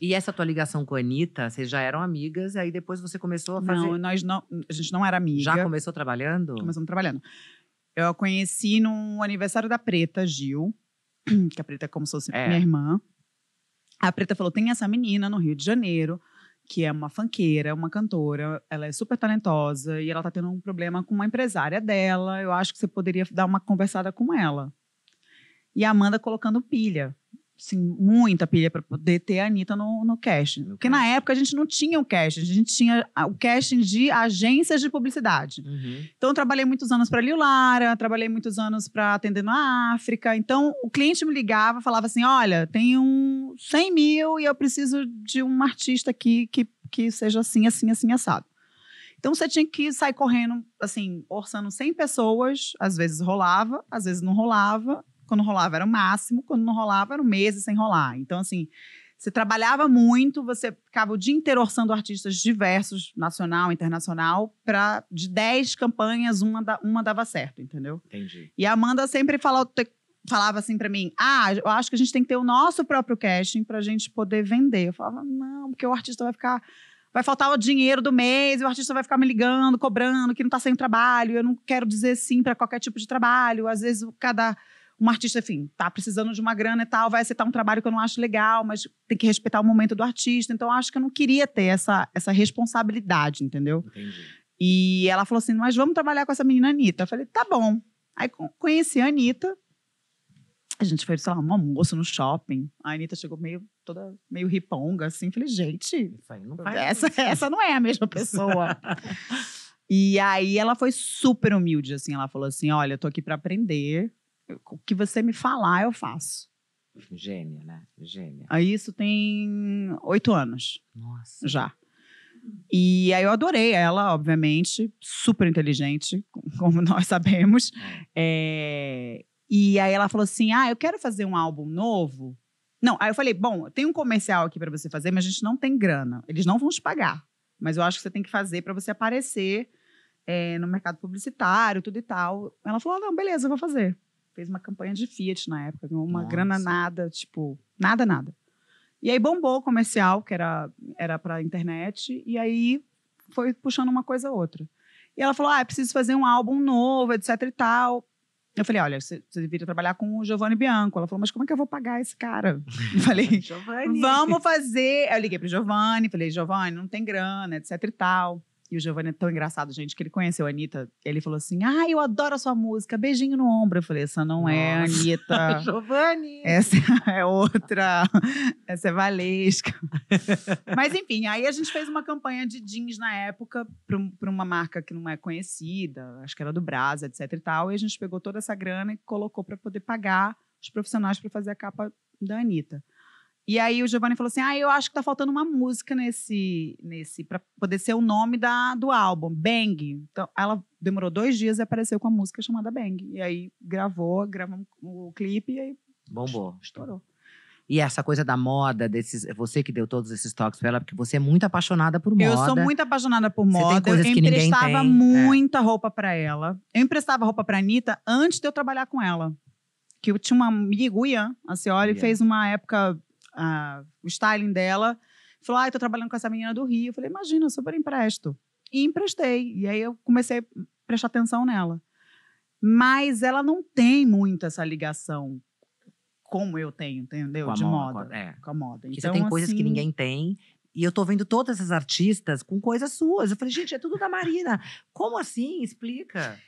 E essa tua ligação com a Anitta, vocês já eram amigas, e aí depois você começou a fazer. Não, nós não, a gente não era amiga. Já começou trabalhando? Começamos trabalhando. Eu a conheci no aniversário da Preta, Gil, que a Preta é como se fosse é. minha irmã. A Preta falou: tem essa menina no Rio de Janeiro, que é uma fanqueira, uma cantora, ela é super talentosa e ela tá tendo um problema com uma empresária dela. Eu acho que você poderia dar uma conversada com ela. E a Amanda colocando pilha assim, muita pilha para poder ter a Anitta no, no casting. Porque na época a gente não tinha o casting, a gente tinha o casting de agências de publicidade. Uhum. Então eu trabalhei muitos anos para a Lara, trabalhei muitos anos para atender na África. Então o cliente me ligava, falava assim: olha, tem um 100 mil e eu preciso de um artista aqui que, que seja assim, assim, assim, assado. Então você tinha que sair correndo, assim, orçando 100 pessoas, às vezes rolava, às vezes não rolava, quando rolava era o máximo, quando não rolava eram meses sem rolar. Então, assim, você trabalhava muito, você ficava o dia inteiro orçando artistas diversos, nacional, internacional, para de 10 campanhas, uma, da, uma dava certo, entendeu? Entendi. E a Amanda sempre falava, falava assim para mim: ah, eu acho que a gente tem que ter o nosso próprio casting para a gente poder vender. Eu falava: não, porque o artista vai ficar. Vai faltar o dinheiro do mês, e o artista vai ficar me ligando, cobrando, que não está sem trabalho, eu não quero dizer sim para qualquer tipo de trabalho. Às vezes, cada um artista, enfim, tá precisando de uma grana e tal, vai aceitar um trabalho que eu não acho legal, mas tem que respeitar o momento do artista. Então, acho que eu não queria ter essa, essa responsabilidade, entendeu? Entendi. E ela falou assim: mas vamos trabalhar com essa menina Anitta. Eu falei, tá bom. Aí conheci a Anitta. A gente foi, sei lá, um almoço no shopping. A Anitta chegou meio toda meio riponga, assim. Falei, gente, não essa, essa não é a mesma pessoa. e aí ela foi super humilde, assim. Ela falou assim: olha, eu tô aqui para aprender o que você me falar, eu faço. Gênia, né? Gênia. Aí isso tem oito anos. Nossa. Já. E aí eu adorei ela, obviamente, super inteligente, como nós sabemos. É. é... E aí ela falou assim: Ah, eu quero fazer um álbum novo. Não, aí eu falei: Bom, tem um comercial aqui para você fazer, mas a gente não tem grana. Eles não vão te pagar. Mas eu acho que você tem que fazer para você aparecer é, no mercado publicitário, tudo e tal. Ela falou: ah, Não, beleza, eu vou fazer fez uma campanha de Fiat na época, ganhou uma Nossa. grana nada, tipo, nada, nada. E aí bombou o comercial, que era era para internet, e aí foi puxando uma coisa a outra. E ela falou: "Ah, é preciso fazer um álbum novo, etc e tal". Eu falei, olha, você, viria deveria trabalhar com o Giovanni Bianco. Ela falou, mas como é que eu vou pagar esse cara? Eu falei, Giovanni. vamos fazer. Eu liguei para o Giovanni, falei, Giovanni, não tem grana, etc e tal. E o Giovanni é tão engraçado, gente, que ele conheceu a Anitta. Ele falou assim: Ah, eu adoro a sua música, beijinho no ombro. Eu falei: Essa não é, Nossa. é a Anitta. Giovanni! Essa é outra. Essa é Valesca. Mas enfim, aí a gente fez uma campanha de jeans na época para uma marca que não é conhecida, acho que era do Brasa, etc e tal. E a gente pegou toda essa grana e colocou para poder pagar os profissionais para fazer a capa da Anitta. E aí o Giovanni falou assim: "Ah, eu acho que tá faltando uma música nesse nesse para poder ser o nome da do álbum, Bang". Então, ela demorou dois dias e apareceu com a música chamada Bang. E aí gravou, gravamos o clipe e aí bombou, estourou. E essa coisa da moda, desses, é você que deu todos esses toques pra ela, porque você é muito apaixonada por moda. Eu sou muito apaixonada por moda. Você tem coisas eu que ninguém tem. emprestava é. muita é. roupa para ela. Eu emprestava roupa pra Anitta antes de eu trabalhar com ela. Que eu tinha uma amiga, o Ian, a senhora, yeah. fez uma época a, o styling dela. Falou, ah, tô trabalhando com essa menina do Rio. Eu falei, imagina, eu super empresto. E emprestei. E aí eu comecei a prestar atenção nela. Mas ela não tem muito essa ligação como eu tenho, entendeu? Com de moda. moda. É. Com a moda. então, você tem coisas assim... que ninguém tem. E eu tô vendo todas essas artistas com coisas suas. Eu falei, gente, é tudo da Marina. Como assim? Explica.